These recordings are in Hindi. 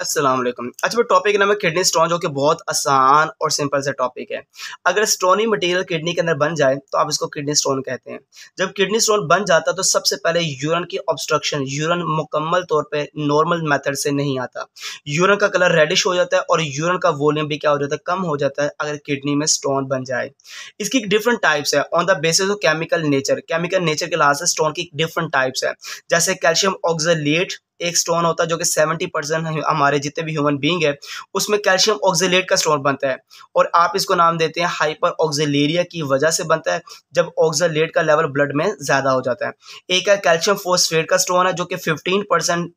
असलम अच्छा वो टॉपिक है किडनी स्टोन जो कि बहुत आसान और सिंपल सा टॉपिक है अगर स्टोनी मटेरियल किडनी के अंदर बन जाए तो आप इसको किडनी स्टोन कहते हैं जब किडनी स्टोन बन जाता है तो सबसे पहले यूरन की ऑब्स्ट्रक्शन यूरन मुकम्मल तौर पे नॉर्मल मेथड से नहीं आता यूरन का कलर रेडिश हो जाता है और यूरन का वॉल्यूम भी क्या हो जाता है कम हो जाता है अगर किडनी में स्टोन बन जाए इसकी डिफरेंट टाइप्स है on the basis of chemical nature chemical nature के लिहाज से स्टोन की डिफरेंट टाइप्स है जैसे कैल्शियम ऑक्जलेट एक स्टोन होता है जो कि सेवेंटी परसेंट हमारे जितने भी ह्यूमन बींग है उसमें कैल्शियम ऑक्जिलेट का स्टोन बनता है और आप इसको नाम देते हैं हाइपर ऑक्जिलेरिया की वजह से बनता है जब ऑक्जिलेट का लेवल ब्लड में ज़्यादा हो जाता है एक है कैल्शियम फोस्फेट का स्टोन है जो कि फिफ्टीन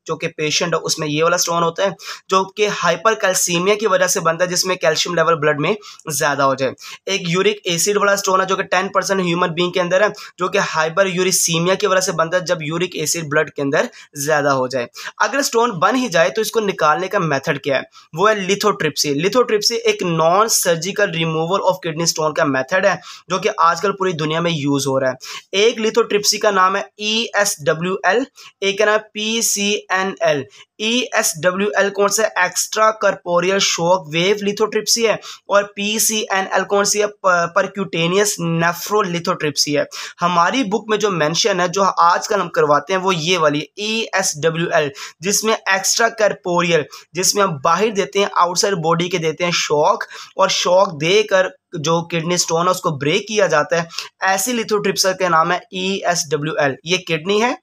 जो कि पेशेंट है उसमें ये वाला स्टोन होता है जो कि हाइपर कैल्सीमिया की वजह से बनता है जिसमें कैल्शियम लेवल ब्लड में ज़्यादा हो जाए एक यूरिक एसिड वाला स्टोन है जो कि टेन परसेंट ह्यूमन बींग के अंदर है जो कि हाइपर यूरिसीमिया की वजह से बनता है जब यूरिक एसिड ब्लड के अंदर ज़्यादा हो जाए अगर स्टोन बन ही जाए तो इसको निकालने का मेथड क्या है वो है लिथोट्रिप्सी लिथोट्रिप्सी एक non surgical removal of kidney stone का मेथड है जो कि आजकल पूरी दुनिया में यूज़ हो रहा है एक लिथोट्रिप्सी का नाम है ई एस डब्ल्यू एल एक नाम है P C N L E S W L कौन सा है extra corporeal shock wave lithotripsy है और पी सी एन एल कौन सी है परक्यूटेनियस नेफ्रोलिथोट्रिप्सी है हमारी बुक में जो मेंशन है जो आजकल हम करवाते हैं वो ये वाली ई एस डब्ल्यू एल जिसमें एक्स्ट्रा कर्पोरियल जिसमें हम बाहर देते हैं आउटसाइड बॉडी के देते हैं शॉक और शॉक देकर जो किडनी स्टोन है उसको ब्रेक किया जाता है ऐसी लिथोट्रिप्सर के नाम है ई एस डब्ल्यू एल ये किडनी है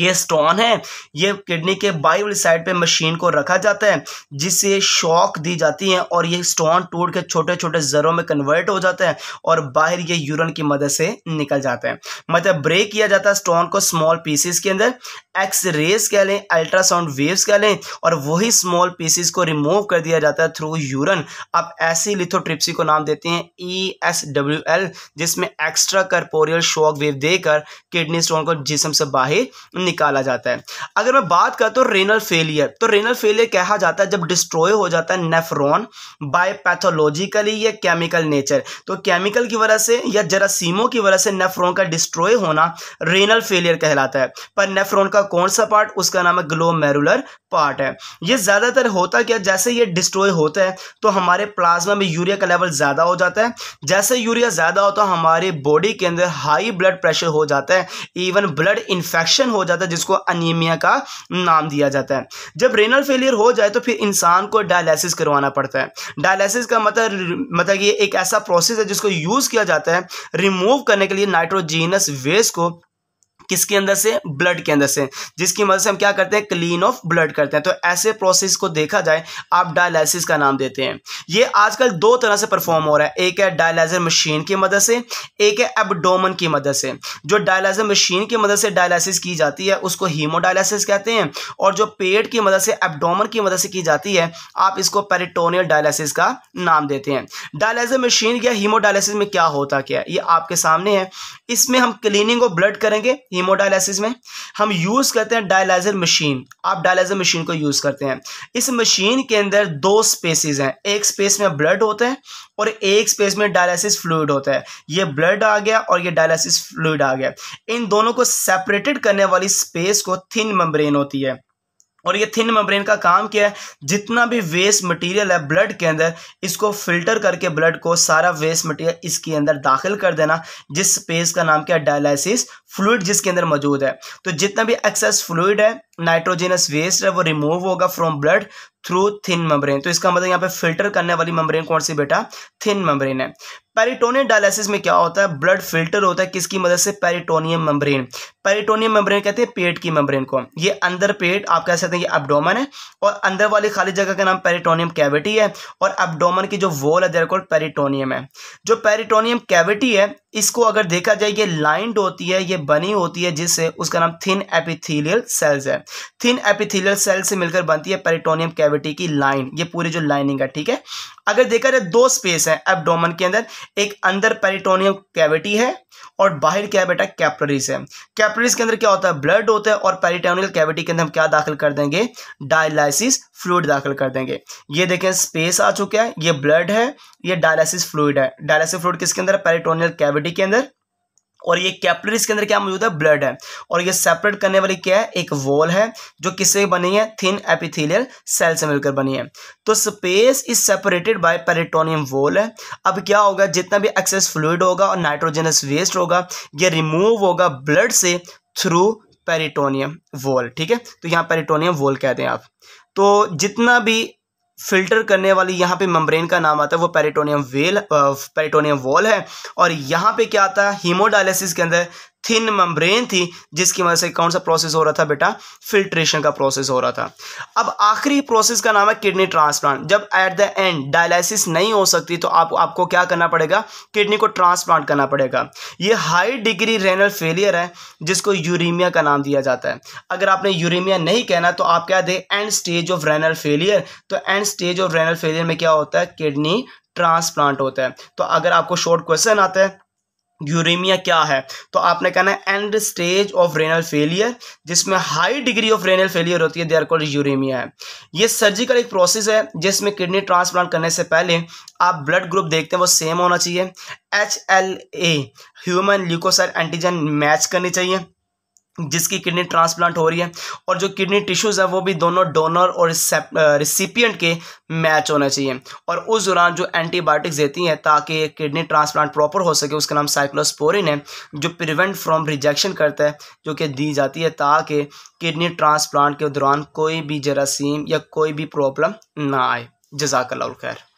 ये स्टोन है ये किडनी के बाई वाली साइड पे मशीन को रखा जाता है जिससे शॉक दी जाती है और ये स्टोन टूट के छोटे छोटे जरों में कन्वर्ट हो जाते हैं और बाहर ये यूरन की मदद से निकल जाते हैं मतलब ब्रेक किया जाता है स्टोन को स्मॉल पीसेस के अंदर एक्स रेस कह लें अल्ट्रासाउंड वेव्स कह लें और वही स्मॉल पीसेस को रिमूव कर दिया जाता है थ्रू यूरन आप ऐसी लिथोट्रिप्सी को नाम देते हैं ई एस डब्ल्यू एल जिसमें एक्स्ट्रा कर्पोरियल शॉक वेव देकर किडनी स्टोन को जिसम से बाहर निकाला जाता है अगर मैं बात करता हूँ रेनल फेलियर तो रेनल फेलियर तो कहा जाता है जब डिस्ट्रॉय हो जाता है नेफ्रॉन बाय पैथोलॉजिकली या केमिकल नेचर तो केमिकल की वजह से या जरासीमो की वजह से नेफ्रॉन का डिस्ट्रॉय होना रेनल फेलियर कहलाता है पर नेफ्रॉन का कौन सा पार्ट उसका नाम है ग्लोमेरुलर पार्ट है ये ज़्यादातर होता क्या जैसे ये डिस्ट्रॉय होता है तो हमारे प्लाज्मा में यूरिया का लेवल ज़्यादा हो जाता है जैसे यूरिया ज़्यादा होता तो है हमारे बॉडी के अंदर हाई ब्लड प्रेशर हो जाता है इवन ब्लड इन्फेक्शन हो जाता जाता है जिसको अनिमिया का नाम दिया जाता है जब रेनल फेलियर हो जाए तो फिर इंसान को डायलिसिस करवाना पड़ता है डायलिसिस का मतलब मतलब ये एक ऐसा प्रोसेस है जिसको यूज़ किया जाता है रिमूव करने के लिए नाइट्रोजीनस वेस्ट को किसके अंदर से ब्लड के अंदर से जिसकी मदद से हम क्या करते हैं क्लीन ऑफ ब्लड करते हैं तो ऐसे प्रोसेस को देखा जाए आप डायलिसिस का नाम देते हैं ये आजकल दो तरह से परफॉर्म हो रहा है एक है डायलाइजर मशीन की मदद से एक है एबडोमन की मदद से जो डायलाइजर मशीन की मदद से डायलिसिस की जाती है उसको हीमोडायलिसिस कहते हैं और जो पेट की मदद से एबडोमन की मदद से की जाती है आप इसको पेरिटोनियल डायलिसिस का नाम देते हैं डायलाइजर मशीन या हीमोडायलिसिस में क्या होता क्या ये आपके सामने है इसमें हम क्लीनिंग ऑफ ब्लड करेंगे हीमोडायलिसिस में हम यूज़ करते हैं डायलाइजर मशीन आप डायलाइजर मशीन को यूज़ करते हैं इस मशीन के अंदर दो स्पेसिस हैं एक स्पेस में ब्लड होता है और एक स्पेस में डायलिसिस फ्लूड होता है ये ब्लड आ गया और ये डायलिसिस फ्लूड आ गया इन दोनों को सेपरेटेड करने वाली स्पेस को थिन मेम्ब्रेन होती है और ये थिन मेम्ब्रेन का काम क्या है जितना भी वेस्ट मटेरियल है ब्लड के अंदर इसको फिल्टर करके ब्लड को सारा वेस्ट मटेरियल इसके अंदर दाखिल कर देना जिस स्पेस का नाम क्या है डायलिसिस फ्लूड जिसके अंदर मौजूद है तो जितना भी एक्सेस फ्लूड है नाइट्रोजेनस वेस्ट है वो रिमूव होगा from blood through thin membrane तो इसका मतलब यहाँ पे फिल्टर करने वाली मेम्ब्रेन कौन सी बेटा थिन मेम्ब्रेन है पेरिटोनियम डायलिसिस में क्या होता है ब्लड फिल्टर होता है किसकी मदद से पेरिटोनियम मेम्ब्रेन पेरिटोनियम मेम्ब्रेन कहते हैं पेट की मेम्ब्रेन को ये अंदर पेट आप कह सकते हैं ये अबडोमन है और अंदर वाली खाली जगह का नाम पेरिटोनियम कैविटी है और अब्डोमन की जो वॉल है देर कॉल्ड पेरिटोनियम है जो पेरिटोनियम कैविटी है इसको अगर देखा जाए ये लाइंड होती है ये बनी होती है जिससे उसका नाम थिन एपिथेलियल सेल्स है थिन एपिथेलियल सेल्स से मिलकर बनती है पेरिटोनियम कैविटी की लाइन ये पूरी जो लाइनिंग है ठीक है अगर देखा जाए दो स्पेस है एबडोमन के अंदर एक अंदर पेरिटोनियम कैविटी है और बाहर क्या बेटा कैपलरीज है कैपलरीज के अंदर क्या होता है ब्लड होता है और पेरिटोनियल कैविटी के अंदर हम क्या दाखिल कर देंगे डायलिसिस फ्लूड दाखिल कर देंगे ये देखें स्पेस आ चुका है ये ब्लड है ये डायलिसिस फ्लूड है डायलिसिस फ्लूड किसके अंदर पेरिटोनियल कैविटी के अंदर और ये कैपलरीज के अंदर क्या मौजूद है ब्लड है और ये सेपरेट करने वाली क्या है एक वॉल है जो किससे बनी है थिन एपिथेलियल सेल से मिलकर बनी है तो space is separated by peritoneum wall है अब क्या होगा जितना भी एक्सेस फ्लूड होगा और नाइट्रोजनस वेस्ट होगा ये रिमूव होगा ब्लड से थ्रू पेरिटोनियम वॉल ठीक है तो यहाँ पेरिटोनियम वॉल कहते हैं आप तो जितना भी फिल्टर करने वाली यहाँ पे मम्ब्रेन का नाम आता है वो पेरिटोनियम वेल पेरिटोनियम वॉल है और यहाँ पे क्या आता है हीमोडायलिसिस के अंदर थिन मम्ब्रेन थी जिसकी वजह से कौन सा प्रोसेस हो रहा था बेटा फिल्ट्रेशन का प्रोसेस हो रहा था अब आखिरी प्रोसेस का नाम है किडनी ट्रांसप्लांट जब एट द एंड डायलिसिस नहीं हो सकती तो आप, आपको क्या करना पड़ेगा किडनी को ट्रांसप्लांट करना पड़ेगा ये हाई डिग्री रेनल फेलियर है जिसको यूरीमिया का नाम दिया जाता है अगर आपने यूरीमिया नहीं कहना तो आप क्या the end stage of renal failure तो end stage of renal failure में क्या होता है किडनी ट्रांसप्लांट होता है तो अगर आपको शॉर्ट क्वेश्चन आता है यूरेमिया क्या है तो आपने कहना है end stage of renal failure जिसमें high degree of renal failure होती है दे आर कॉल्ड यूरेमिया है ये सर्जिकल एक प्रोसेस है जिसमें किडनी ट्रांसप्लांट करने से पहले आप ब्लड ग्रुप देखते हैं वो सेम होना चाहिए H L A human leukocyte antigen match करनी चाहिए जिसकी किडनी ट्रांसप्लांट हो रही है और जो किडनी टिश्यूज़ है वो भी दोनों डोनर और रिसिपियंट के मैच होना चाहिए और उस दौरान जो एंटीबायोटिक्स देती हैं ताकि किडनी ट्रांसप्लांट प्रॉपर हो सके उसका नाम साइक्लोस्पोरिन है जो प्रिवेंट फ्रॉम रिजेक्शन करता है जो कि दी जाती है ताकि किडनी ट्रांसप्लांट के दौरान कोई भी जरासीम या कोई भी प्रॉब्लम ना आए जजाकल्ला खैर